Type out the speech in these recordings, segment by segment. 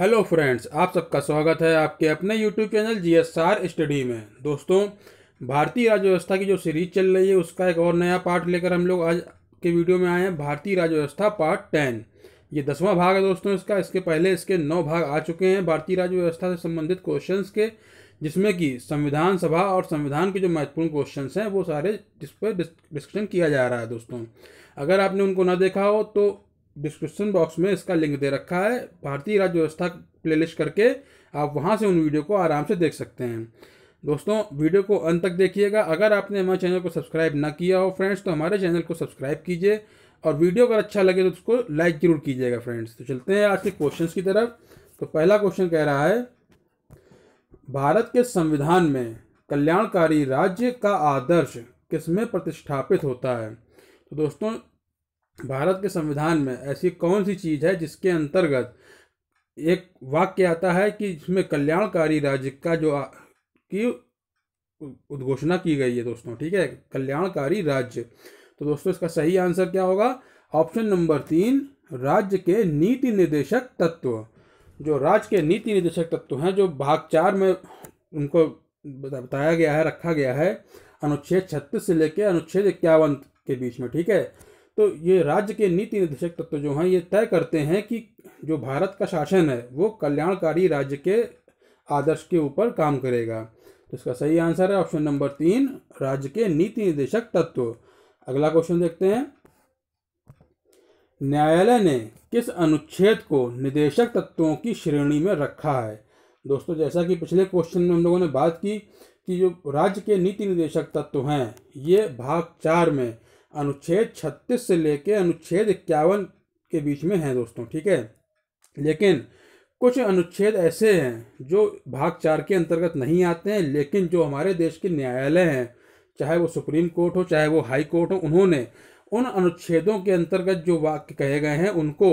hello friends आप सबका स्वागत है आपके अपने YouTube channel G S R study में दोस्तों भारतीय राज्य व्यवस्था की जो सीरीज चल रही है उसका एक और नया पार्ट लेकर हम लोग आज के वीडियो में आए हैं भारतीय राज्य व्यवस्था पार्ट टेन ये दसवां भाग है दोस्तों इसका इसके पहले इसके नौ भाग आ चुके हैं भारतीय राज्य व्यवस्था से संबंधित क्वेश्चन के जिसमें कि संविधान सभा और संविधान के जो महत्वपूर्ण क्वेश्चन हैं वो सारे जिस पर डिस्कशन किया जा रहा है दोस्तों अगर आपने उनको ना देखा हो तो डिस्क्रिप्शन बॉक्स में इसका लिंक दे रखा है भारतीय राज्य व्यवस्था प्लेलिस्ट करके आप वहाँ से उन वीडियो को आराम से देख सकते हैं दोस्तों वीडियो को अंत तक देखिएगा अगर आपने हमारे चैनल को सब्सक्राइब ना किया हो फ्रेंड्स तो हमारे चैनल को सब्सक्राइब कीजिए और वीडियो अगर अच्छा लगे तो उसको लाइक जरूर कीजिएगा फ्रेंड्स तो चलते हैं आज के क्वेश्चन की तरफ तो पहला क्वेश्चन कह रहा है भारत के संविधान में कल्याणकारी राज्य का आदर्श किसमें प्रतिष्ठापित होता है तो दोस्तों भारत के संविधान में ऐसी कौन सी चीज़ है जिसके अंतर्गत एक वाक्य आता है कि इसमें कल्याणकारी राज्य का जो की उद्घोषणा की गई है दोस्तों ठीक है कल्याणकारी राज्य तो दोस्तों इसका सही आंसर क्या होगा ऑप्शन नंबर तीन राज्य के नीति निर्देशक तत्व जो राज्य के नीति निर्देशक तत्व हैं जो भाग चार में उनको बताया गया है रखा गया है अनुच्छेद छत्तीस से लेकर अनुच्छेद इक्यावन के बीच में ठीक है तो ये राज्य के नीति निर्देशक तत्व जो हैं ये तय करते हैं कि जो भारत का शासन है वो कल्याणकारी राज्य के आदर्श के ऊपर काम करेगा तो इसका सही आंसर है ऑप्शन नंबर तीन राज्य के नीति निर्देशक तत्व अगला क्वेश्चन देखते हैं न्यायालय ने किस अनुच्छेद को निदेशक तत्वों की श्रेणी में रखा है दोस्तों जैसा कि पिछले क्वेश्चन में हम लोगों ने बात की कि जो राज्य के नीति निदेशक तत्व हैं ये भाग चार में अनुच्छेद छत्तीस से लेकर अनुच्छेद इक्यावन के बीच में हैं दोस्तों ठीक है लेकिन कुछ अनुच्छेद ऐसे हैं जो भाग चार के अंतर्गत नहीं आते हैं लेकिन जो हमारे देश के न्यायालय हैं चाहे वो सुप्रीम कोर्ट हो चाहे वो हाई कोर्ट हो उन्होंने उन अनुच्छेदों के अंतर्गत जो वाक्य कहे गए हैं उनको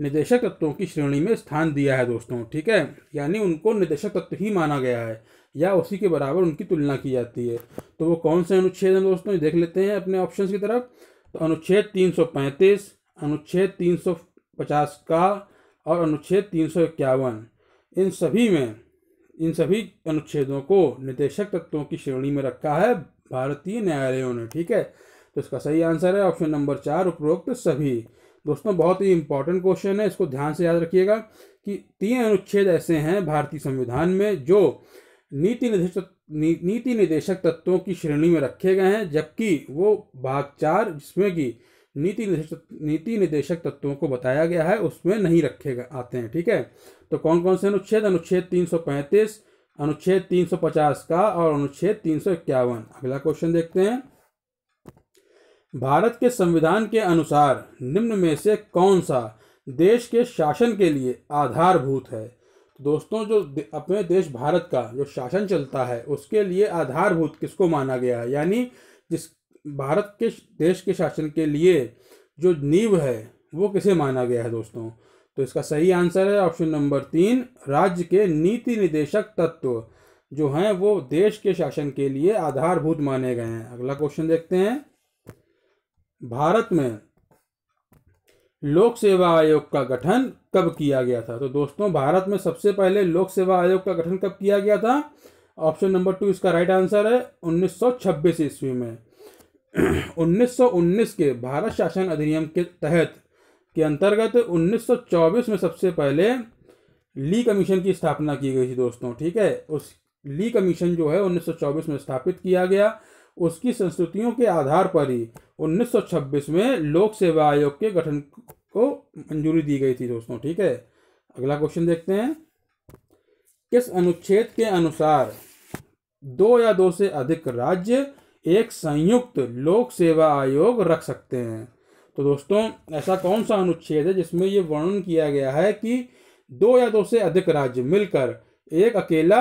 निदेशक तत्वों की श्रेणी में स्थान दिया है दोस्तों ठीक है यानी उनको निदेशक तत्व ही माना गया है या उसी के बराबर उनकी तुलना की जाती है तो वो कौन से अनुच्छेद हैं दोस्तों देख लेते हैं अपने ऑप्शन की तरफ तो अनुच्छेद पैंतीस अनुच्छेद पचास का और अनुच्छेद तीन इन सभी में इन सभी अनुच्छेदों को निदेशक तत्वों की श्रेणी में रखा है भारतीय न्यायालयों ने ठीक है तो इसका सही आंसर है ऑप्शन नंबर चार उपरोक्त सभी दोस्तों बहुत ही इंपॉर्टेंट क्वेश्चन है इसको ध्यान से याद रखिएगा कि तीन अनुच्छेद ऐसे हैं भारतीय संविधान में जो नीति निर्देश नी, नीति निर्देशक तत्वों की श्रेणी में रखे गए हैं जबकि वो भाग चार जिसमें कि नीति निर्देश नीति निर्देशक तत्वों को बताया गया है उसमें नहीं रखे गए आते हैं ठीक है तो कौन कौन से अनुच्छेद अनुच्छेद पैंतीस अनुच्छेद 350 का और अनुच्छेद तीन अगला क्वेश्चन देखते हैं भारत के संविधान के अनुसार निम्न में से कौन सा देश के शासन के लिए आधारभूत है तो दोस्तों जो अपने देश भारत का जो शासन चलता है उसके लिए आधारभूत किसको माना गया है यानी जिस भारत के देश के शासन के लिए जो नींव है वो किसे माना गया है दोस्तों तो इसका सही आंसर है ऑप्शन नंबर तीन राज्य के नीति निदेशक तत्व जो हैं वो देश के शासन के लिए आधारभूत माने गए हैं अगला क्वेश्चन देखते हैं भारत में लोक सेवा आयोग का गठन कब किया गया था तो दोस्तों भारत में सबसे पहले लोक सेवा आयोग का गठन कब किया गया था ऑप्शन नंबर टू इसका राइट आंसर है 1926 ईस्वी में 1919 के भारत शासन अधिनियम के तहत के अंतर्गत 1924 में सबसे पहले ली कमीशन की स्थापना की गई थी दोस्तों ठीक है उस ली कमीशन जो है 1924 में स्थापित किया गया उसकी संस्तुतियों के आधार पर ही 1926 में लोक सेवा आयोग के गठन को मंजूरी दी गई थी दोस्तों ठीक है अगला क्वेश्चन देखते हैं किस अनुच्छेद के अनुसार दो या दो से अधिक राज्य एक संयुक्त लोक सेवा आयोग रख सकते हैं तो दोस्तों ऐसा कौन सा अनुच्छेद है जिसमें ये वर्णन किया गया है कि दो या दो से अधिक राज्य मिलकर एक अकेला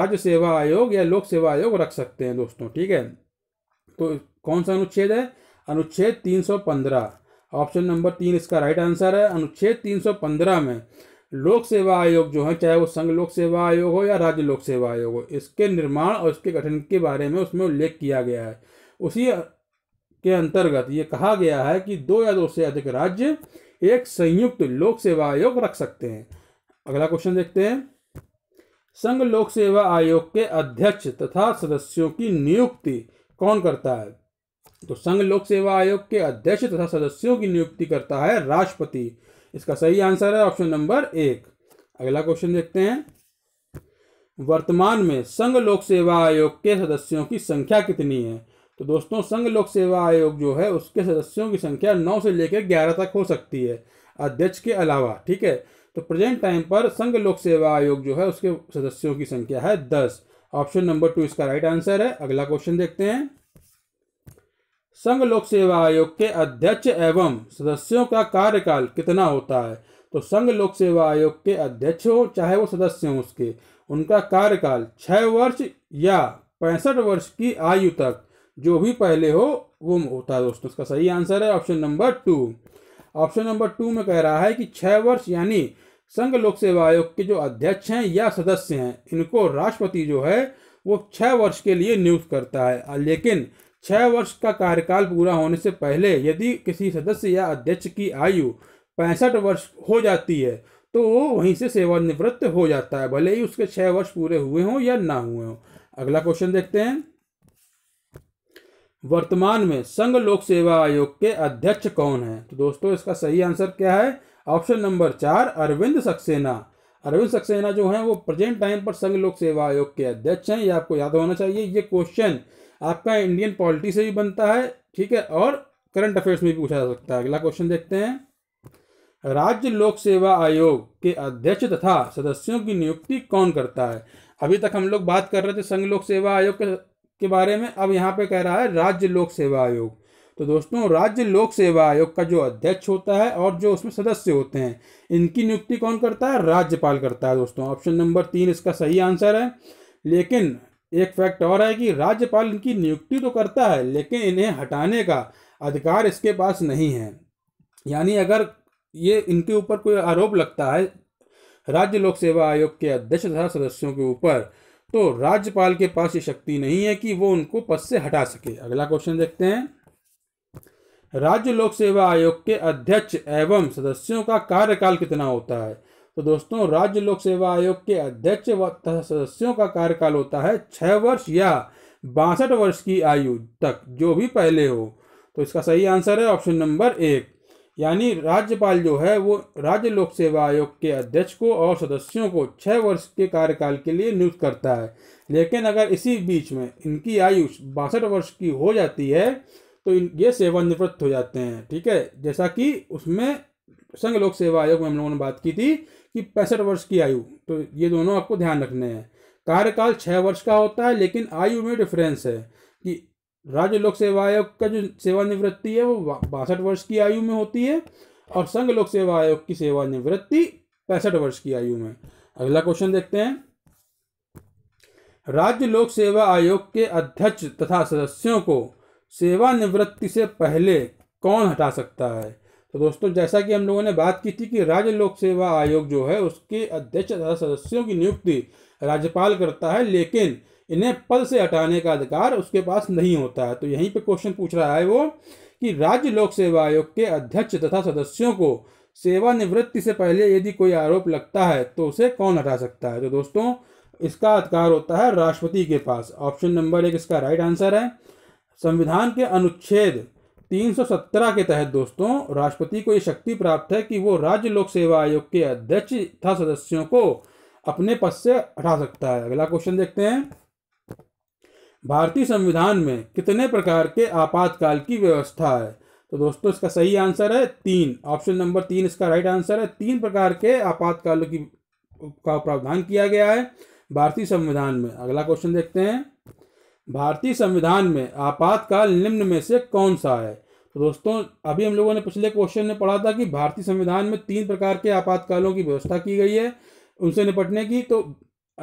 राज्य सेवा आयोग या लोक सेवा आयोग रख सकते हैं दोस्तों ठीक है तो कौन सा अनुच्छेद है अनुच्छेद तीन सौ पंद्रह ऑप्शन नंबर तीन इसका राइट आंसर है अनुच्छेद 315 में लोक सेवा आयोग जो है चाहे वो संघ लोक सेवा आयोग हो या राज्य लोक सेवा आयोग हो इसके निर्माण और इसके गठन के बारे में उसमें उल्लेख किया गया है उसी के अंतर्गत ये कहा गया है कि दो या दो से अधिक राज्य एक संयुक्त लोक सेवा आयोग रख सकते हैं अगला क्वेश्चन देखते हैं संघ लोक सेवा आयोग के अध्यक्ष तथा सदस्यों की नियुक्ति कौन करता है तो संघ लोक सेवा आयोग के अध्यक्ष तथा सदस्यों की नियुक्ति करता है राष्ट्रपति इसका सही आंसर है ऑप्शन नंबर एक अगला क्वेश्चन देखते हैं वर्तमान में संघ लोक सेवा आयोग के सदस्यों की संख्या कितनी है तो दोस्तों संघ लोक सेवा आयोग जो है उसके सदस्यों की संख्या नौ से लेकर ग्यारह तक हो सकती है अध्यक्ष के अलावा ठीक है तो प्रेजेंट टाइम पर संघ लोक सेवा आयोग जो है उसके सदस्यों की संख्या है दस ऑप्शन नंबर टू इसका राइट आंसर है अगला क्वेश्चन देखते हैं संघ लोक सेवा आयोग के अध्यक्ष एवं सदस्यों का कार्यकाल कितना होता है तो संघ लोक सेवा आयोग के अध्यक्ष हो चाहे वो सदस्य हो उसके उनका कार्यकाल छः वर्ष या पैंसठ वर्ष की आयु तक जो भी पहले हो वो होता है दोस्तों उसका सही आंसर है option number two option number two में कह रहा है कि छः वर्ष यानी संघ लोक सेवा आयोग के जो अध्यक्ष हैं या सदस्य हैं इनको राष्ट्रपति जो है वो छः वर्ष के लिए नियुक्त करता है लेकिन छह वर्ष का कार्यकाल पूरा होने से पहले यदि किसी सदस्य या अध्यक्ष की आयु पैंसठ वर्ष हो जाती है तो वो वहीं से सेवानिवृत्त हो जाता है भले ही उसके छह वर्ष पूरे हुए हों या ना हुए हों अगला क्वेश्चन देखते हैं वर्तमान में संघ लोक सेवा आयोग के अध्यक्ष कौन है तो दोस्तों इसका सही आंसर क्या है ऑप्शन नंबर चार अरविंद सक्सेना अरविंद सक्सेना जो है वो प्रेजेंट टाइम पर संघ लोक सेवा आयोग के अध्यक्ष हैं ये आपको याद होना चाहिए ये क्वेश्चन आपका इंडियन पॉलिटी से भी बनता है ठीक है और करंट अफेयर्स में भी पूछा जा सकता है अगला क्वेश्चन देखते हैं राज्य लोक सेवा आयोग के अध्यक्ष तथा सदस्यों की नियुक्ति कौन करता है अभी तक हम लोग बात कर रहे थे संघ लोक सेवा आयोग के, के बारे में अब यहाँ पे कह रहा है राज्य लोक सेवा आयोग तो दोस्तों राज्य लोक सेवा आयोग का जो अध्यक्ष होता है और जो उसमें सदस्य होते हैं इनकी नियुक्ति कौन करता है राज्यपाल करता है दोस्तों ऑप्शन नंबर तीन इसका सही आंसर है लेकिन एक फैक्ट और है कि राज्यपाल इनकी नियुक्ति तो करता है लेकिन इन्हें हटाने का अधिकार इसके पास नहीं है यानी अगर ये इनके ऊपर कोई आरोप लगता है राज्य लोक सेवा आयोग के अध्यक्ष तथा सदस्यों के ऊपर तो राज्यपाल के पास ये शक्ति नहीं है कि वो उनको पद से हटा सके अगला क्वेश्चन देखते हैं राज्य लोक सेवा आयोग के अध्यक्ष एवं सदस्यों का कार्यकाल कितना होता है तो दोस्तों राज्य लोक सेवा आयोग के अध्यक्ष व सदस्यों का कार्यकाल होता है छः वर्ष या बासठ वर्ष की आयु तक जो भी पहले हो तो इसका सही आंसर है ऑप्शन नंबर एक यानी राज्यपाल जो है वो राज्य लोक सेवा आयोग के अध्यक्ष को और सदस्यों को छः वर्ष के कार्यकाल के लिए नियुक्त करता है लेकिन अगर इसी बीच में इनकी आयु बासठ वर्ष की हो जाती है तो ये सेवानिवृत्त हो जाते हैं ठीक है जैसा कि उसमें संघ लोक सेवा आयोग में हम लोगों ने बात की थी कि पैंसठ वर्ष की आयु तो ये दोनों आपको ध्यान रखने हैं कार्यकाल छः वर्ष का होता है लेकिन आयु में डिफरेंस है कि राज्य लोक सेवा आयोग का जो सेवानिवृत्ति है वो बासठ वर्ष की आयु में होती है और संघ लोक सेवा आयोग की सेवानिवृत्ति पैंसठ वर्ष की आयु में अगला क्वेश्चन देखते हैं राज्य लोक सेवा आयोग के अध्यक्ष तथा सदस्यों को सेवानिवृत्ति से पहले कौन हटा सकता है तो दोस्तों जैसा कि हम लोगों ने बात की थी कि राज्य लोक सेवा आयोग जो है उसके अध्यक्ष तथा सदस्यों की नियुक्ति राज्यपाल करता है लेकिन इन्हें पद से हटाने का अधिकार उसके पास नहीं होता है तो यहीं पे क्वेश्चन पूछ रहा है वो कि राज्य लोक सेवा आयोग के अध्यक्ष तथा सदस्यों को सेवानिवृत्ति से पहले यदि कोई आरोप लगता है तो उसे कौन हटा सकता है तो दोस्तों इसका अधिकार होता है राष्ट्रपति के पास ऑप्शन नंबर एक इसका राइट आंसर है संविधान के अनुच्छेद 317 के तहत दोस्तों राष्ट्रपति को यह शक्ति प्राप्त है कि वो राज्य लोक सेवा आयोग के अध्यक्ष तथा सदस्यों को अपने पद से हटा सकता है अगला क्वेश्चन देखते हैं भारतीय संविधान में कितने प्रकार के आपातकाल की व्यवस्था है तो दोस्तों इसका सही आंसर है तीन ऑप्शन नंबर तीन इसका राइट आंसर है तीन प्रकार के आपातकाल की का प्रावधान किया गया है भारतीय संविधान में अगला क्वेश्चन देखते हैं भारतीय संविधान में आपातकाल निम्न में से कौन सा है तो दोस्तों अभी हम लोगों ने पिछले क्वेश्चन में पढ़ा था कि भारतीय संविधान में तीन प्रकार के आपातकालों की व्यवस्था की गई है उनसे निपटने की तो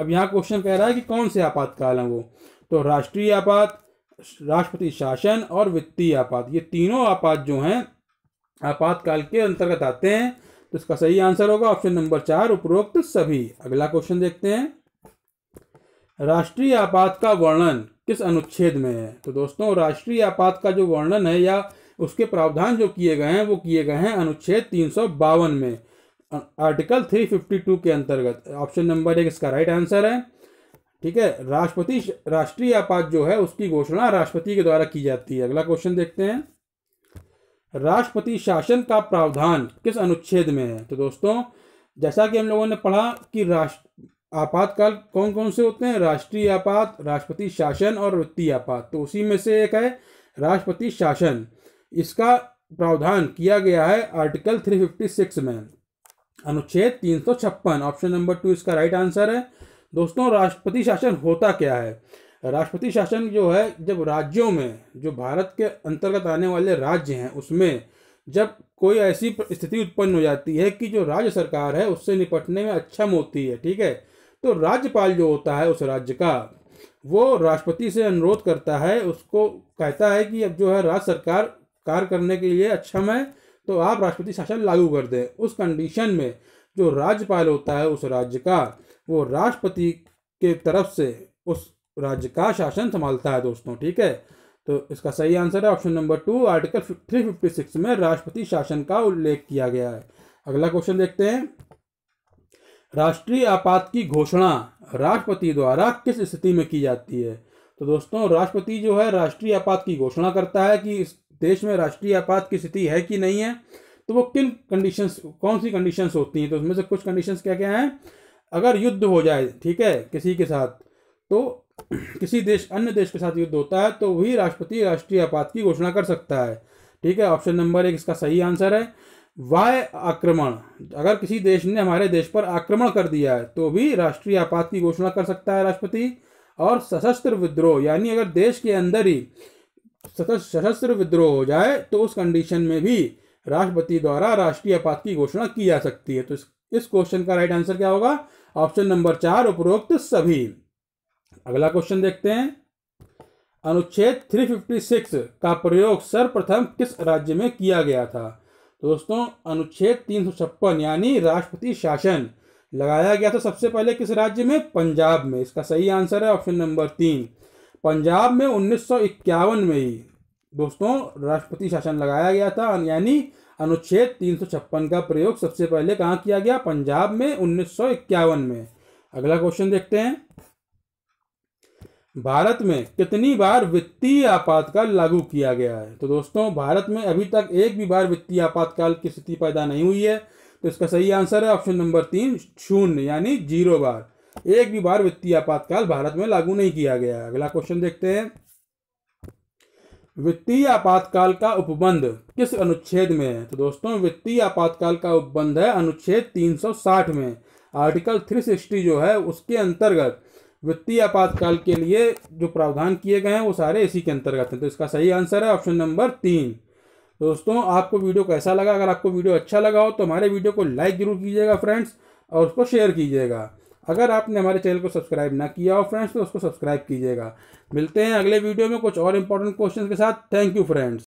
अब यहाँ क्वेश्चन कह रहा है कि कौन से आपातकाल हैं वो तो राष्ट्रीय आपात राष्ट्रपति शासन और वित्तीय आपात ये तीनों आपात जो हैं आपातकाल के अंतर्गत आते हैं तो इसका सही आंसर होगा ऑप्शन नंबर चार उपरोक्त सभी अगला क्वेश्चन देखते हैं राष्ट्रीय आपात का वर्णन किस अनुच्छेद में है तो दोस्तों राष्ट्रीय आपात का जो वर्णन है या उसके प्रावधान जो किए गए हैं वो किए गए हैं अनुच्छेद तीन में आर्टिकल 352 के अंतर्गत ऑप्शन नंबर एक इसका राइट आंसर है ठीक है राष्ट्रपति राष्ट्रीय आपात जो है उसकी घोषणा राष्ट्रपति के द्वारा की जाती है अगला क्वेश्चन देखते हैं राष्ट्रपति शासन का प्रावधान किस अनुच्छेद में है तो दोस्तों जैसा कि हम लोगों ने पढ़ा कि राष्ट्र आपातकाल कौन कौन से होते हैं राष्ट्रीय आपात राष्ट्रपति शासन और वित्तीय आपात तो उसी में से एक है राष्ट्रपति शासन इसका प्रावधान किया गया है आर्टिकल 356 में अनुच्छेद 356 ऑप्शन नंबर टू इसका राइट आंसर है दोस्तों राष्ट्रपति शासन होता क्या है राष्ट्रपति शासन जो है जब राज्यों में जो भारत के अंतर्गत आने वाले राज्य हैं उसमें जब कोई ऐसी स्थिति उत्पन्न हो जाती है कि जो राज्य सरकार है उससे निपटने में अक्षम अच्छा होती है ठीक है तो राज्यपाल जो होता है उस राज्य का वो राष्ट्रपति से अनुरोध करता है उसको कहता है कि अब जो है राज्य सरकार कार्य करने के लिए अक्षम है तो आप राष्ट्रपति शासन लागू कर दें उस कंडीशन में जो राज्यपाल होता है उस राज्य का वो राष्ट्रपति के तरफ से उस राज्य का शासन संभालता है दोस्तों ठीक है तो इसका सही आंसर है option number two article three fifty six में राष्ट्रपति शासन का उल्लेख किया गया है अगला क्वेश्चन देखते हैं राष्ट्रीय आपात की घोषणा राष्ट्रपति द्वारा किस स्थिति में की जाती है तो दोस्तों राष्ट्रपति जो है राष्ट्रीय आपात की घोषणा करता है कि इस देश में राष्ट्रीय आपात की स्थिति है कि नहीं है तो वो किन कंडीशंस कौन सी कंडीशंस होती हैं तो उसमें से कुछ कंडीशंस क्या क्या हैं अगर युद्ध हो जाए ठीक है किसी के साथ तो किसी देश अन्य देश के साथ युद्ध होता है तो वही राष्ट्रपति राष्ट्रीय आपात की घोषणा कर सकता है ठीक है ऑप्शन नंबर एक इसका सही आंसर है वाय आक्रमण अगर किसी देश ने हमारे देश पर आक्रमण कर दिया है तो भी राष्ट्रीय आपात की घोषणा कर सकता है राष्ट्रपति और सशस्त्र विद्रोह यानी अगर देश के अंदर ही सशस्त्र विद्रोह हो जाए तो उस कंडीशन में भी राष्ट्रपति द्वारा राष्ट्रीय आपात की घोषणा की जा सकती है तो इस क्वेश्चन का राइट आंसर क्या होगा ऑप्शन नंबर चार उपरोक्त सभी अगला क्वेश्चन देखते हैं अनुच्छेद 356 का प्रयोग सर्वप्रथम किस राज्य में किया गया था दोस्तों अनुच्छेद तीन सौ छप्पन यानी राष्ट्रपति शासन लगाया गया था सबसे पहले किस राज्य में पंजाब में इसका सही आंसर है ऑप्शन नंबर तीन पंजाब में उन्नीस में ही दोस्तों राष्ट्रपति शासन लगाया गया था यानी अनुच्छेद तीन सौ छप्पन का प्रयोग सबसे पहले कहाँ किया गया पंजाब में उन्नीस में अगला क्वेश्चन देखते हैं भारत में कितनी बार वित्तीय आपातकाल लागू किया गया है तो दोस्तों भारत में अभी तक एक भी बार वित्तीय आपातकाल की स्थिति पैदा नहीं हुई है तो इसका सही आंसर है ऑप्शन नंबर तीन शून्य यानी जीरो बार एक भी बार वित्तीय आपातकाल भारत में लागू नहीं किया गया है अगला क्वेश्चन देखते हैं वित्तीय आपातकाल का उपबंध किस अनुच्छेद में है तो दोस्तों वित्तीय आपातकाल का उपबंध है अनुच्छेद 360 में आर्टिकल 360 जो है उसके अंतर्गत वित्तीय आपातकाल के लिए जो प्रावधान किए गए हैं वो सारे इसी के अंतर्गत हैं तो इसका सही आंसर है ऑप्शन नंबर तीन दोस्तों आपको वीडियो कैसा लगा अगर आपको वीडियो अच्छा लगा हो तो हमारे वीडियो को लाइक जरूर कीजिएगा फ्रेंड्स और उसको शेयर कीजिएगा अगर आपने हमारे चैनल को सब्सक्राइब ना किया हो फ्रेंड्स तो उसको सब्सक्राइब कीजिएगा मिलते हैं अगले वीडियो में कुछ और इंपॉर्टेंट क्वेश्चन के साथ थैंक यू फ्रेंड्स